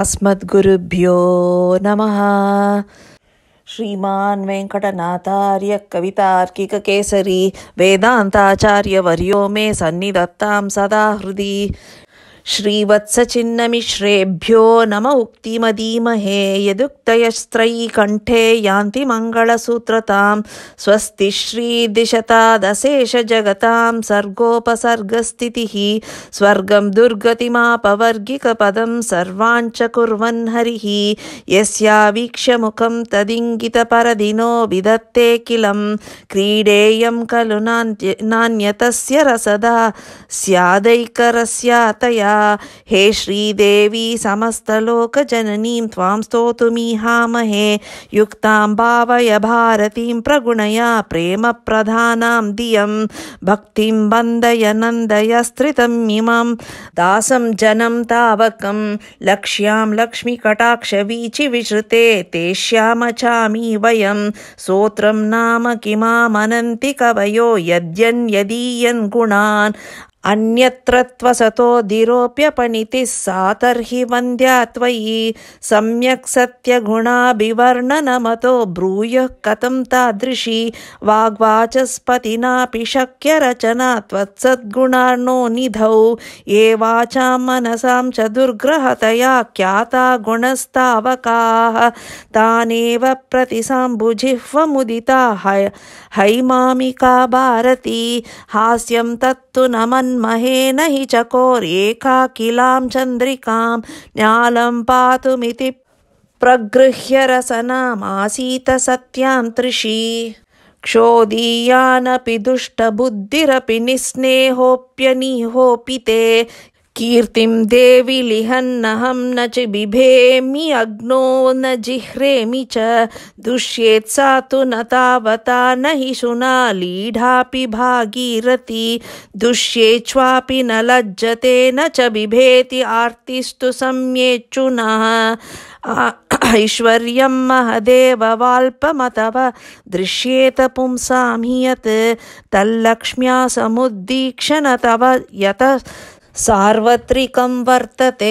अस्मद्गुरुभ्यो नमः श्रीमान् वेङ्कटनाथार्यः कवितार्किककेसरी वेदान्ताचार्यवर्यो मे सन्निधत्तां सदा हृदि श्रीवत्सचिन्नमिश्रेभ्यो नम उक्तिमधीमहे यदुक्तयस्त्रैकण्ठे यान्ति मङ्गलसूत्रतां स्वस्ति श्रीदिशतादशेषजगतां सर्गोपसर्गस्थितिः स्वर्गं दुर्गतिमापवर्गिकपदं सर्वाञ्च हरिः यस्या वीक्ष्यमुखं तदिङ्गितपरदिनो विदत्ते किलं क्रीडेयं खलु नान्यतस्य रसदा स्यादैकरस्यातया हे श्रीदेवी समस्तलोकजननीं त्वां स्तोतुमीहामहे युक्तां भावय भारतीं प्रगुणया प्रेमप्रधानां धियं भक्तिं वन्दय नन्दय जनं दासम् जनम् तावकम् लक्ष्याम् लक्ष्मिकटाक्षवीचिविश्रुते तेष्यामचामी वयं सोत्रं नाम किमामनन्ति कवयो यद्यन्यदीयन् गुणान् अन्यत्र त्वसतो सा तर्हि वन्द्या त्वयि सम्यक् सत्यगुणाभिवर्णनमतो ब्रूयः कथं तादृशी वाग्वाचस्पतिनापि शक्यरचना त्वत्सद्गुणार्णो निधौ ये वाचां मनसां च दुर्ग्रहतया ख्याता गुणस्तावकाः तानेव प्रतिसाम्बुजिह्वमुदिता हैमामिका भारती हास्यं तत् तु न मन्महे न हि किलां चन्द्रिकां ज्ञालं पातुमिति प्रगृह्य रसनामासीत सत्यां तृषी क्षोदीयानपि दुष्टबुद्धिरपि निस्नेहोऽप्यनीहोऽपि ते कीर्तिं देवि लिहन्नहं न बिभेमि अग्नो न जिह्रेमि च सा तु न तावता न हि सुना लीढापि भागीरति दुष्येच्छ्वापि न लज्जते न च बिभेति आर्तिस्तु सम्येच्छुनः ऐश्वर्यं महदेववाल्पमतव दृश्येत पुंसामि यत् तल्लक्ष्म्या समुद्दीक्षण तव यत सार्वत्रिकं वर्तते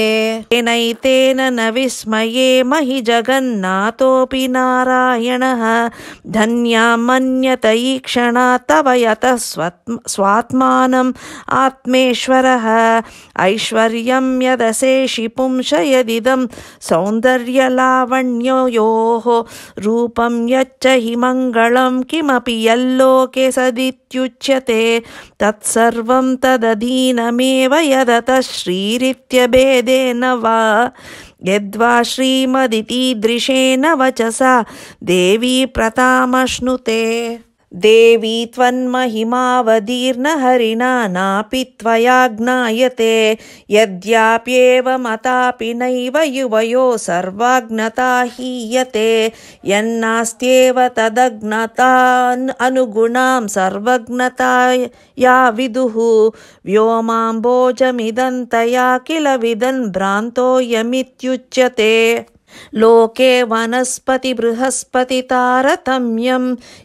तेनैतेन न विस्मये महि जगन्नाथोऽपि नारायणः धन्या मन्यतैक्षणात् तव यतः स्वात्मानम् आत्मेश्वरः ऐश्वर्यं पुंश यदिदं सौन्दर्यलावण्ययोः रूपं यच्च हि मङ्गलं किमपि यल्लोके सदित्युच्यते तत्सर्वं तदधीनमेव यदतः श्रीरित्यभेदेन वा यद्वा श्रीमदितीदृशेन वचसा देवी प्रतामश्नुते देवी हरिणा नापि त्वया ज्ञायते यद्याप्येवमतापि नैव युवयो सर्वाज्ञता हीयते यन्नास्त्येव अनुगुणां सर्वज्ञता या विदुः व्योमाम्बोजमिदन्तया किलविदन् भ्रान्तोऽयमित्युच्यते लोके वनस्पतिबृहस्पतितारतम्यं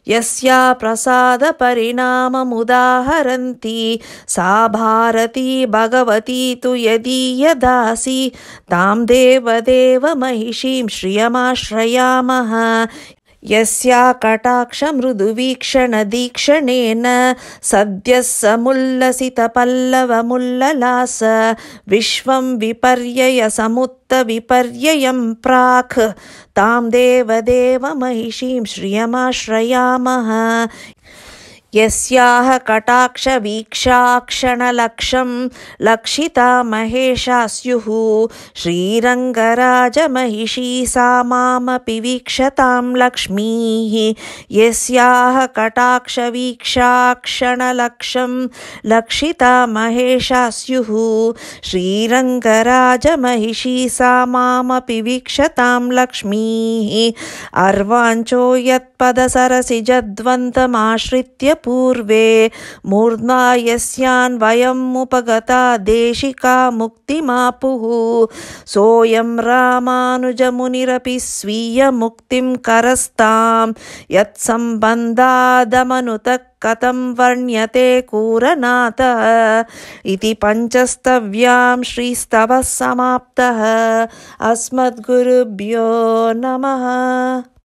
यस्या प्रसादपरिणाममुदाहरन्ती सा भारती भगवती तु यदीयदासी तां देवदेव महिषीं श्रियमाश्रयामः यस्या कटाक्षमृदुवीक्षणदीक्षणेन सद्यः समुल्लसितपल्लवमुल्ललास विश्वं विपर्यय समुत्तविपर्ययं प्राख तां देवदेवमहिषीं श्रियमाश्रयामः यस्याः कटाक्षवीक्षाक्षणलक्षं लक्षिता महेशा स्युः श्रीरङ्गराजमहिषी सा मामपि वीक्षतां लक्ष्मीः यस्याः कटाक्षवीक्षाक्षणलक्षं लक्षिता महेशा स्युः श्रीरङ्गराजमहिषी सा मामपि वीक्षतां लक्ष्मीः अर्वाञ्चो यत्पदसरसिजद्वन्तमाश्रित्य पूर्वे मूर्ध्मा यस्यान् वयमुपगता देशिका मुक्तिमापुः सोऽयं रामानुजमुनिरपि स्वीयमुक्तिं करस्तां यत्सम्बन्धादमनुत कथं वर्ण्यते कूरनाथ इति पञ्चस्तव्यां श्रीस्तवः समाप्तः अस्मद्गुरुभ्यो नमः